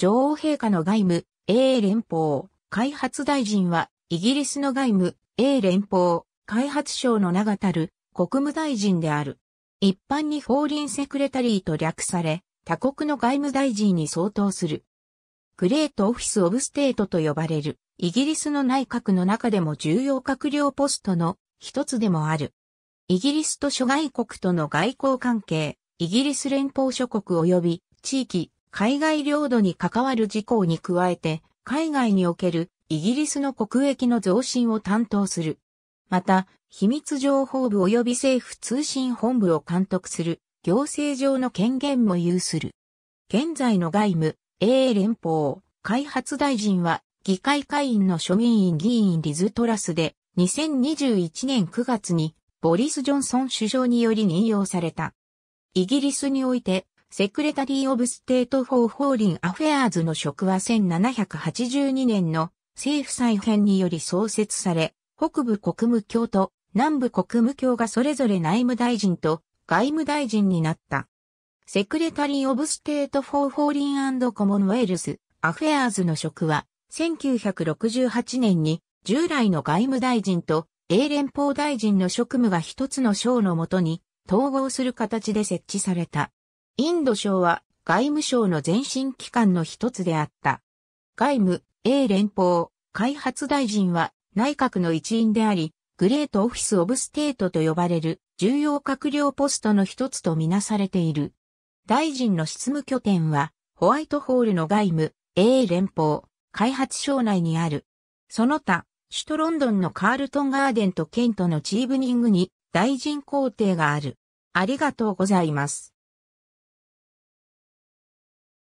女王陛下の外務、英連邦、開発大臣は、イギリスの外務、英連邦、開発省の長たる、国務大臣である。一般に法輪セクレタリーと略され、他国の外務大臣に相当する。グレートオフィス・オブ・ステートと呼ばれる、イギリスの内閣の中でも重要閣僚ポストの一つでもある。イギリスと諸外国との外交関係、イギリス連邦諸国及び地域、海外領土に関わる事項に加えて、海外におけるイギリスの国益の増進を担当する。また、秘密情報部及び政府通信本部を監督する行政上の権限も有する。現在の外務、英連邦、開発大臣は議会会員の庶民院議員リズ・トラスで2021年9月にボリス・ジョンソン首相により任用された。イギリスにおいてセクレタリー・オブ・ステート・フォー・フォーリン・アフェアーズの職は1782年の政府再編により創設され、北部国務卿と南部国務卿がそれぞれ内務大臣と外務大臣になった。セクレタリー・オブ・ステート・フォー・フォーリンコモンウェールズ・アフェアーズの職は、1968年に従来の外務大臣と英連邦大臣の職務が一つの省のもとに統合する形で設置された。インド省は外務省の前身機関の一つであった。外務、英連邦、開発大臣は内閣の一員であり、グレートオフィス・オブ・ステートと呼ばれる重要閣僚ポストの一つとみなされている。大臣の執務拠点はホワイトホールの外務、英連邦、開発省内にある。その他、首都ロンドンのカールトンガーデンとケントのチーブニングに大臣公邸がある。ありがとうございます。